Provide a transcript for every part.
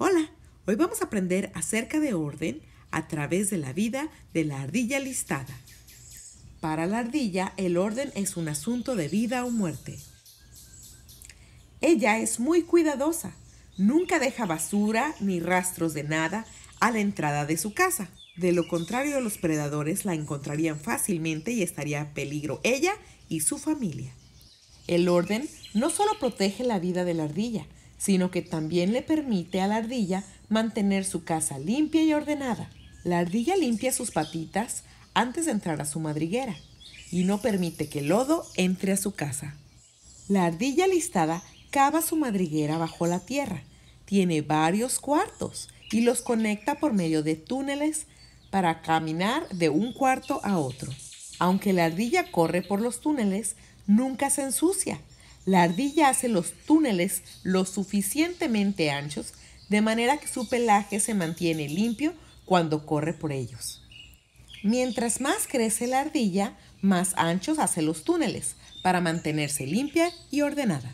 Hola, hoy vamos a aprender acerca de orden a través de la vida de la ardilla listada. Para la ardilla, el orden es un asunto de vida o muerte. Ella es muy cuidadosa, nunca deja basura ni rastros de nada a la entrada de su casa. De lo contrario, los predadores la encontrarían fácilmente y estaría en peligro ella y su familia. El orden no solo protege la vida de la ardilla, sino que también le permite a la ardilla mantener su casa limpia y ordenada. La ardilla limpia sus patitas antes de entrar a su madriguera y no permite que el lodo entre a su casa. La ardilla listada cava su madriguera bajo la tierra, tiene varios cuartos y los conecta por medio de túneles para caminar de un cuarto a otro. Aunque la ardilla corre por los túneles, nunca se ensucia la ardilla hace los túneles lo suficientemente anchos de manera que su pelaje se mantiene limpio cuando corre por ellos. Mientras más crece la ardilla, más anchos hace los túneles para mantenerse limpia y ordenada.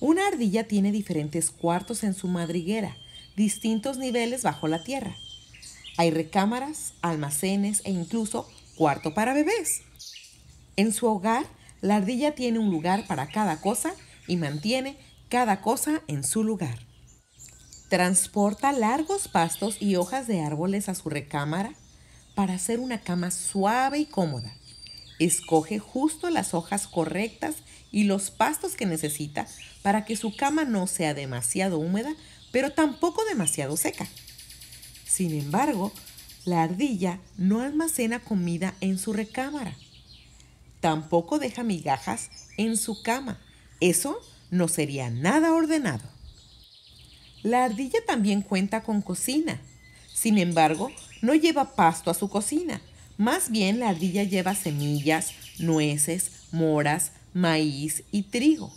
Una ardilla tiene diferentes cuartos en su madriguera, distintos niveles bajo la tierra. Hay recámaras, almacenes e incluso cuarto para bebés. En su hogar la ardilla tiene un lugar para cada cosa y mantiene cada cosa en su lugar. Transporta largos pastos y hojas de árboles a su recámara para hacer una cama suave y cómoda. Escoge justo las hojas correctas y los pastos que necesita para que su cama no sea demasiado húmeda, pero tampoco demasiado seca. Sin embargo, la ardilla no almacena comida en su recámara. Tampoco deja migajas en su cama. Eso no sería nada ordenado. La ardilla también cuenta con cocina. Sin embargo, no lleva pasto a su cocina. Más bien la ardilla lleva semillas, nueces, moras, maíz y trigo.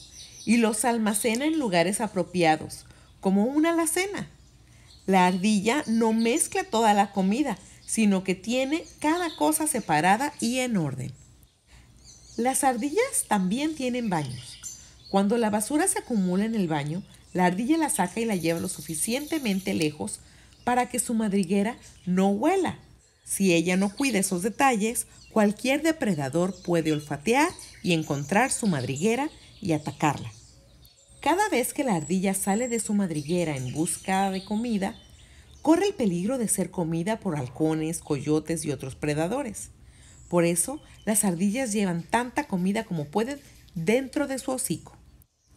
Y los almacena en lugares apropiados, como una alacena. La ardilla no mezcla toda la comida, sino que tiene cada cosa separada y en orden. Las ardillas también tienen baños. Cuando la basura se acumula en el baño, la ardilla la saca y la lleva lo suficientemente lejos para que su madriguera no huela. Si ella no cuida esos detalles, cualquier depredador puede olfatear y encontrar su madriguera y atacarla. Cada vez que la ardilla sale de su madriguera en busca de comida, corre el peligro de ser comida por halcones, coyotes y otros predadores. Por eso, las ardillas llevan tanta comida como pueden dentro de su hocico.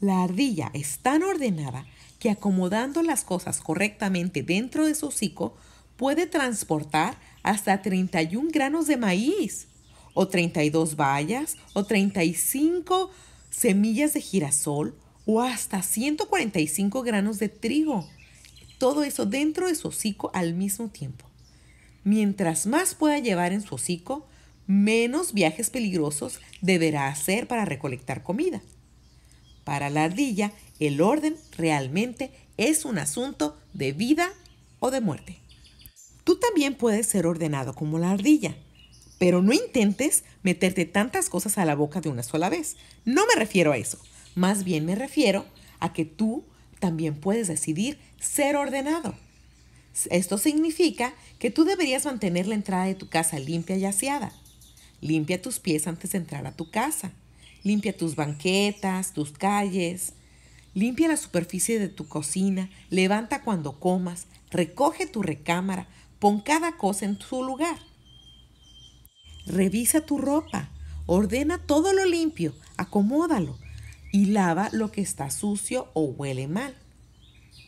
La ardilla es tan ordenada que acomodando las cosas correctamente dentro de su hocico puede transportar hasta 31 granos de maíz, o 32 bayas, o 35 semillas de girasol, o hasta 145 granos de trigo. Todo eso dentro de su hocico al mismo tiempo. Mientras más pueda llevar en su hocico, menos viajes peligrosos deberá hacer para recolectar comida. Para la ardilla, el orden realmente es un asunto de vida o de muerte. Tú también puedes ser ordenado como la ardilla, pero no intentes meterte tantas cosas a la boca de una sola vez. No me refiero a eso. Más bien me refiero a que tú también puedes decidir ser ordenado. Esto significa que tú deberías mantener la entrada de tu casa limpia y aseada Limpia tus pies antes de entrar a tu casa. Limpia tus banquetas, tus calles. Limpia la superficie de tu cocina. Levanta cuando comas. Recoge tu recámara. Pon cada cosa en su lugar. Revisa tu ropa. Ordena todo lo limpio. Acomódalo. Y lava lo que está sucio o huele mal.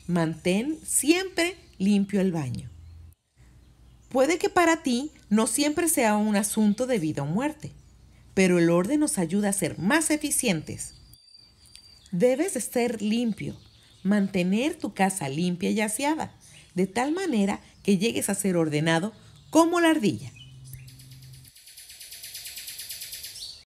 Mantén siempre limpio el baño. Puede que para ti no siempre sea un asunto de vida o muerte, pero el orden nos ayuda a ser más eficientes. Debes estar limpio, mantener tu casa limpia y aseada, de tal manera que llegues a ser ordenado como la ardilla.